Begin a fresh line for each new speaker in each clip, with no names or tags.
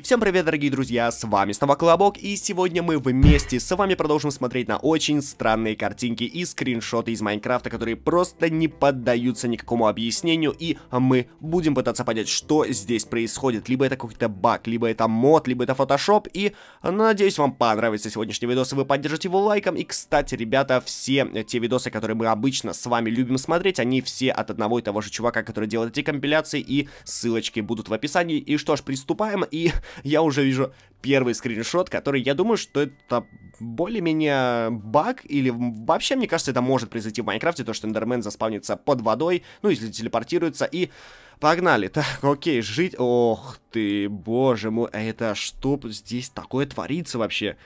И всем привет, дорогие друзья, с вами снова Колобок, и сегодня мы вместе с вами продолжим смотреть на очень странные картинки и скриншоты из Майнкрафта, которые просто не поддаются никакому объяснению, и мы будем пытаться понять, что здесь происходит. Либо это какой-то баг, либо это мод, либо это фотошоп, и надеюсь, вам понравится сегодняшний видос, и вы поддержите его лайком. И, кстати, ребята, все те видосы, которые мы обычно с вами любим смотреть, они все от одного и того же чувака, который делает эти компиляции, и ссылочки будут в описании. И что ж, приступаем, и я уже вижу первый скриншот, который, я думаю, что это более-менее баг, или вообще, мне кажется, это может произойти в Майнкрафте, то, что Эндермен заспавнится под водой, ну, если телепортируется, и погнали. Так, окей, жить, ох ты, боже мой, а это что здесь такое творится вообще?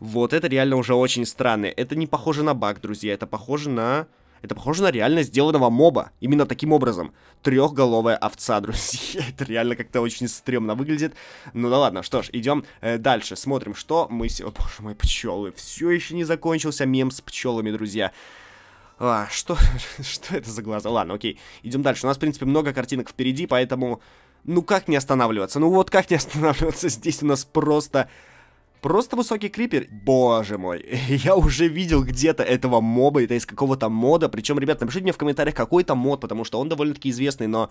Вот это реально уже очень странно. Это не похоже на баг, друзья, это похоже на это похоже на реально сделанного моба. Именно таким образом. Трехголовая овца, друзья. Это реально как-то очень стрёмно выглядит. Ну да ладно, что ж, идем э, дальше. Смотрим, что мы... О, боже мой, пчелы. Все еще не закончился мем с пчелами, друзья. А, что, что это за глаза? Ладно, окей, идем дальше. У нас, в принципе, много картинок впереди, поэтому... Ну как не останавливаться? Ну вот как не останавливаться? Здесь у нас просто Просто высокий крипер. Боже мой, я уже видел где-то этого моба, это из какого-то мода. Причем, ребят, напишите мне в комментариях, какой то мод, потому что он довольно-таки известный, но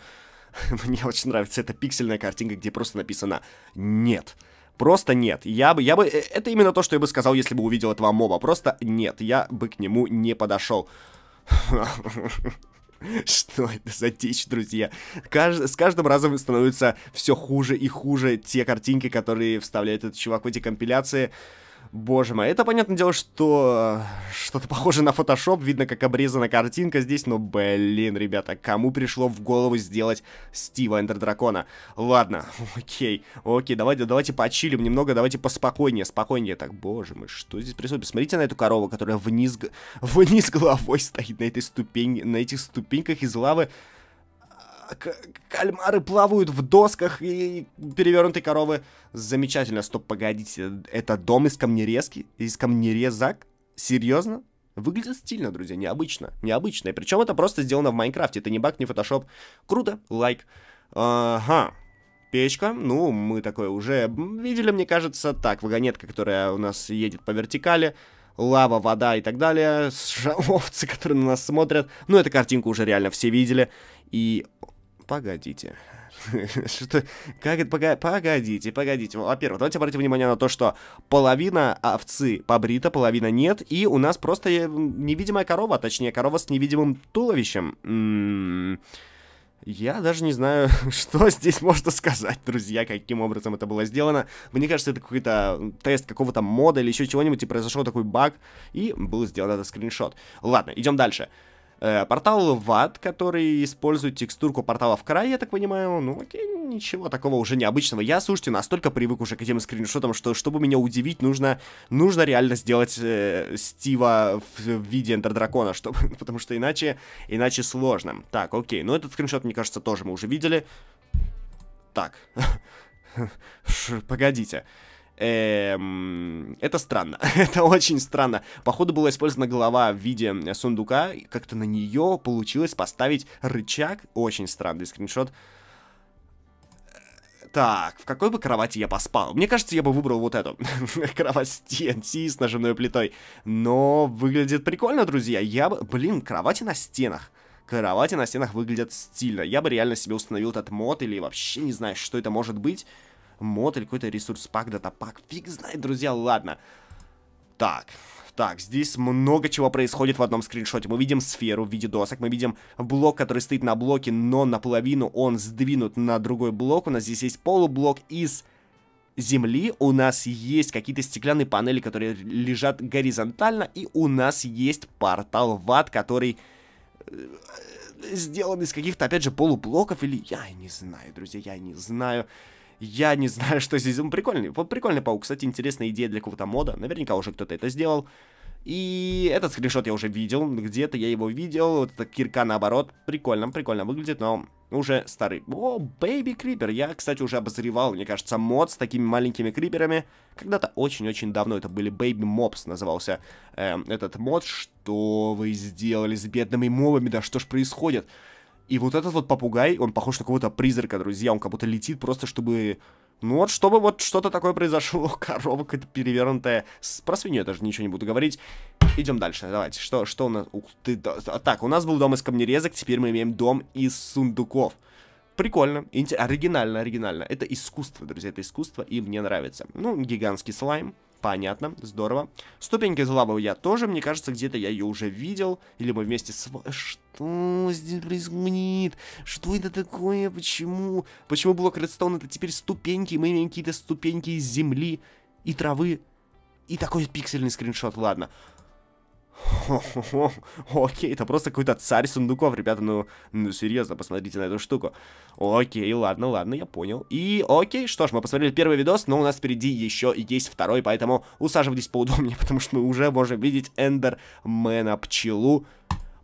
мне очень нравится эта пиксельная картинка, где просто написано «нет». Просто нет. Я бы, я бы, э, это именно то, что я бы сказал, если бы увидел этого моба. Просто нет, я бы к нему не подошел. Что это за дичь, друзья? Кажд... С каждым разом становится все хуже и хуже те картинки, которые вставляет этот чувак в эти компиляции. Боже мой, это, понятное дело, что э, что-то похоже на фотошоп, видно, как обрезана картинка здесь, но, блин, ребята, кому пришло в голову сделать Стива Эндердракона? Ладно, окей, окей, давайте, давайте почилим немного, давайте поспокойнее, спокойнее. Так, боже мой, что здесь происходит? Посмотрите на эту корову, которая вниз, вниз головой стоит на этой ступень, на этих ступеньках из лавы кальмары плавают в досках и перевернутые коровы. Замечательно, стоп, погодите, это дом из камнерезки? Из камнерезак? Серьезно? Выглядит стильно, друзья, необычно, необычно. И причем это просто сделано в Майнкрафте, это не баг, не фотошоп. Круто, лайк. Ага, печка, ну, мы такое уже видели, мне кажется. Так, вагонетка, которая у нас едет по вертикали лава, вода и так далее, овцы, которые на нас смотрят. Ну, эту картинку уже реально все видели. И Погодите. Что? Как это? Погодите, погодите. Во-первых, давайте обратим внимание на то, что половина овцы побрита, половина нет, и у нас просто э, невидимая корова, точнее, корова с невидимым туловищем. М-м, я даже не знаю, что здесь можно сказать, друзья, каким образом это было сделано. Мне кажется, это какой-то тест какого-то мода или еще чего-нибудь, и произошел такой баг, и был сделан этот скриншот. Ладно, идем дальше. Дальше. Э, портал ВАД, который использует текстурку портала в край, я так понимаю, ну окей, ничего такого уже необычного. Я, слушайте, настолько привык уже к этим скриншотам, что чтобы меня удивить, нужно, нужно реально сделать э, Стива в, в виде Эндердракона, чтобы, потому что иначе, иначе сложно. Так, окей, ну этот скриншот, мне кажется, тоже мы уже видели. Так, погодите. Эм, это странно, это очень странно. Походу была использована голова в виде э, сундука, как-то на нее получилось поставить рычаг. Очень странный скриншот. Э, так, в какой бы кровати я поспал? Мне кажется, я бы выбрал вот эту. Кровать с TNT с ножевной плитой. Но выглядит прикольно, друзья. Я бы... Блин, кровати на стенах. Кровати на стенах выглядят стильно. Я бы реально себе установил этот мод или вообще не знаю, что это может быть мод или какой-то ресурс пак, дата пак Фиг знает, друзья, ладно. Так, так, здесь много чего происходит в одном скриншоте. Мы видим сферу в виде досок, мы видим блок, который стоит на блоке, но наполовину он сдвинут на другой блок. У нас здесь есть полублок из земли, у нас есть какие-то стеклянные панели, которые лежат горизонтально, и у нас есть портал в ад, который э, сделан из каких-то, опять же, полублоков, или я не знаю, друзья, я не знаю. Я не знаю, что здесь. Он ну, прикольный. Вот прикольный паук. Кстати, интересная идея для какого-то мода. Наверняка уже кто-то это сделал. И этот скриншот я уже видел. Где-то я его видел. Вот эта кирка наоборот. Прикольно, прикольно выглядит, но уже старый. О, Бэйби Крипер. Я, кстати, уже обозревал, мне кажется, мод с такими маленькими криперами. Когда-то очень-очень давно это были Бэйби Мопс, назывался э, этот мод. Что вы сделали с бедными мобами? Да что ж происходит? И вот этот вот попугай, он похож на какого-то призрака, друзья, он как будто летит просто, чтобы... Ну вот, чтобы вот что-то такое произошло, это перевернутая. Про свинью я даже ничего не буду говорить. Идем дальше, давайте, что, что у нас... Ух ты, да, а так, у нас был дом из камнерезок, теперь мы имеем дом из сундуков. Прикольно, оригинально, оригинально. Это искусство, друзья, это искусство, и мне нравится. Ну, гигантский слайм, Понятно, здорово. Ступеньки из лавы я тоже, мне кажется, где-то я ее уже видел. Или мы вместе с... Что здесь происходит? Что это такое? Почему? Почему блок редстоун это теперь ступеньки? Мы имеем какие-то ступеньки из земли и травы. И такой пиксельный скриншот, ладно окей, это просто какой-то царь сундуков, ребята, ну, ну, серьезно, посмотрите на эту штуку. Окей, ладно, ладно, я понял. И окей, что ж, мы посмотрели первый видос, но у нас впереди еще есть второй, поэтому усаживайтесь поудобнее, потому что мы уже можем видеть Эндермена пчелу.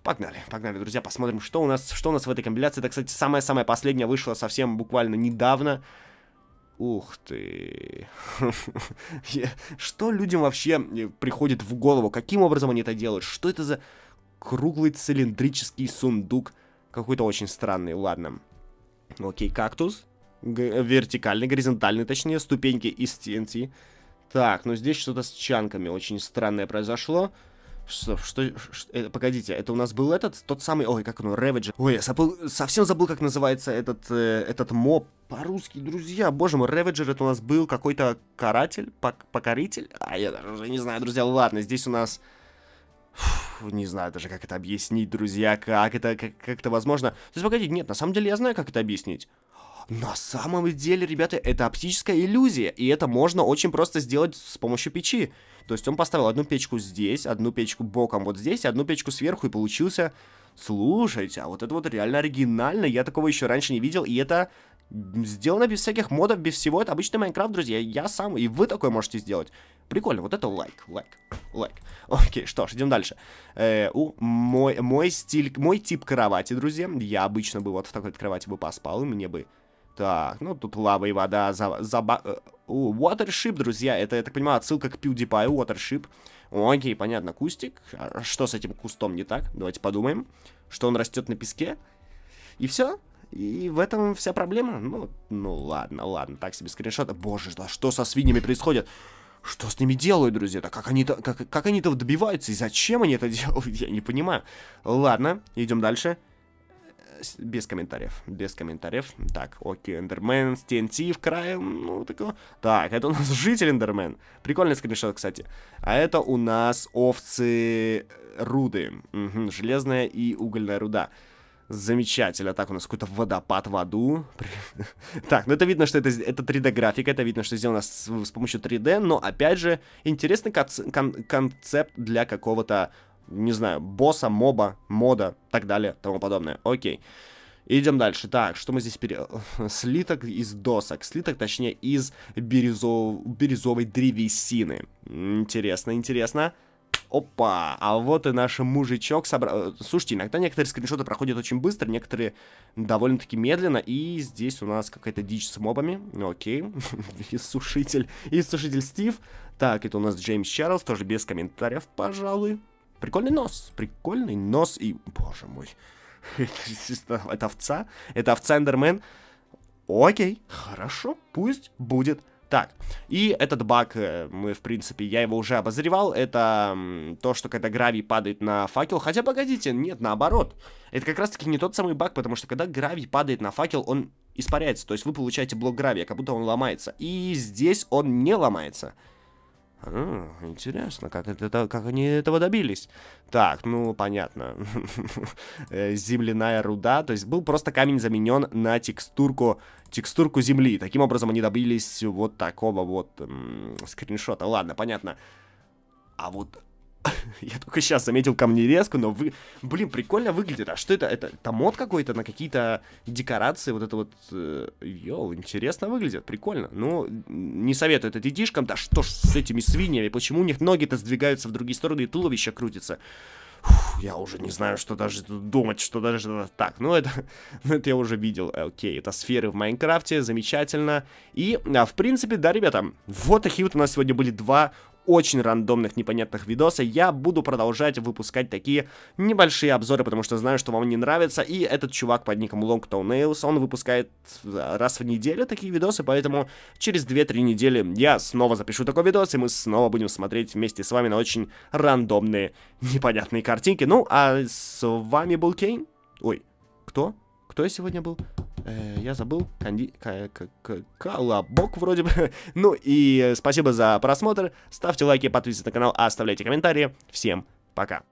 Погнали, погнали, друзья, посмотрим, что у нас, что у нас в этой компиляции. Это, кстати, самая-самая последняя вышла совсем буквально недавно. Ух ты. Что людям вообще э, приходит в голову? Каким образом они это делают? Что это за круглый цилиндрический сундук? Какой-то очень странный, ладно. Окей, кактус. Э, вертикальный, горизонтальный, точнее, ступеньки из TNT. Так, ну здесь что-то с чанками очень странное произошло. Что, что, что э, погодите, это у нас был этот, тот самый, ой, как он, Ravager. Ой, я забыл, совсем забыл, как называется этот, э, этот моб по-русски, друзья. Боже мой, Ravager это у нас был какой-то каратель, пок покоритель. А я даже уже не знаю, друзья, ладно, здесь у нас... Фу, не знаю даже, как это объяснить, друзья, как это, как, как это возможно. То есть, погодите, нет, на самом деле я знаю, как это объяснить. На самом деле, ребята, это оптическая иллюзия, и это можно очень просто сделать с помощью печи. То есть он поставил одну печку здесь, одну печку боком вот здесь, одну печку сверху, и получился... Слушайте, а вот это вот реально оригинально, я такого еще раньше не видел, и это сделано без всяких модов, без всего. Это обычный Майнкрафт, друзья. Я сам, и вы такое можете сделать. Прикольно, вот это лайк, лайк, лайк. Окей, что ж, идем дальше. Э, у, мой, мой стиль, мой тип кровати, друзья. Я обычно бы вот в такой кровати бы поспал, и мне бы так, ну тут лава и вода, за, за, э, Watership, друзья, это, я так понимаю, отсылка к PewDiePie, Watership. Окей, понятно, кустик. А, а что с этим кустом не так? Давайте подумаем, что он растет на песке. И все. И в этом вся проблема. Ну, ну ладно, ладно, так себе скриншоты. Боже, да что со свиньями происходит? Что с ними делают, друзья? Да как они-то как, как они то добиваются и зачем они это делают? Я не понимаю. Ладно, идем дальше без комментариев, без комментариев. Так, окей, Эндермен, TNT в крае, ну, такого. Так, это у нас житель Эндермен. Прикольный скриншот, кстати. А это у нас овцы руды. Угу, железная и угольная руда. Замечательно. Так, у нас какой-то водопад в аду. так, ну это видно, что это, это 3D-графика, это видно, что сделано с, с помощью 3D, но, опять же, интересный концепт для какого-то не знаю, босса, моба, мода, так далее, тому подобное. Окей. Идем дальше. Так, что мы здесь пере... Слиток из досок. Слиток, точнее, из бирюзов... бирюзовой древесины. Интересно, интересно. Опа, а вот и наш мужичок собрал... Э, слушайте, иногда некоторые скриншоты проходят очень быстро, некоторые довольно-таки медленно, и здесь у нас какая-то дичь с мобами, окей, иссушитель, иссушитель Стив, так, это у нас Джеймс Чарльз, тоже без комментариев, пожалуй, Прикольный нос, прикольный нос и... Боже мой. это овца? Это овца Эндермен? Окей, хорошо, пусть будет так. И этот баг, э, мы, в принципе, я его уже обозревал, это то, что когда гравий падает на факел, хотя, погодите, нет, наоборот. Это как раз-таки не тот самый баг, потому что когда гравий падает на факел, он испаряется, то есть вы получаете блок гравия, как будто он ломается. И здесь он не ломается. А, интересно, как, это, как они этого добились? Так, ну, понятно. Э, земляная руда, то есть был просто камень заменен на текстурку, текстурку земли. Таким образом они добились вот такого вот скриншота. Ладно, понятно. А вот Я только сейчас заметил камни мне резку, но вы... Блин, прикольно выглядит. А что это? Это, это мод какой-то на какие-то декорации? Вот это вот... Э, йоу, интересно выглядит. Прикольно. Ну, не советую это детишкам. Да что ж с этими свиньями? Почему у них ноги-то сдвигаются в другие стороны и туловище крутится? Фух, я уже не знаю, что даже думать, что даже так. Ну, это, ну, это я уже видел. Э, окей, это сферы в Майнкрафте, замечательно. И, а, в принципе, да, ребята, вот такие вот у нас сегодня были два очень рандомных непонятных видоса, я буду продолжать выпускать такие небольшие обзоры, потому что знаю, что вам не нравится, и этот чувак под ником Long Toe Nails, он выпускает э, раз в неделю такие видосы, поэтому через 2-3 недели я снова запишу такой видос, и мы снова будем смотреть вместе с вами на очень рандомные непонятные картинки. Ну, а с вами был Кейн. Ой, кто? Кто я сегодня был? Э, я забыл, конди... колобок вроде бы. ну и э, спасибо за просмотр, ставьте лайки, подписывайтесь на канал, оставляйте комментарии. Всем пока!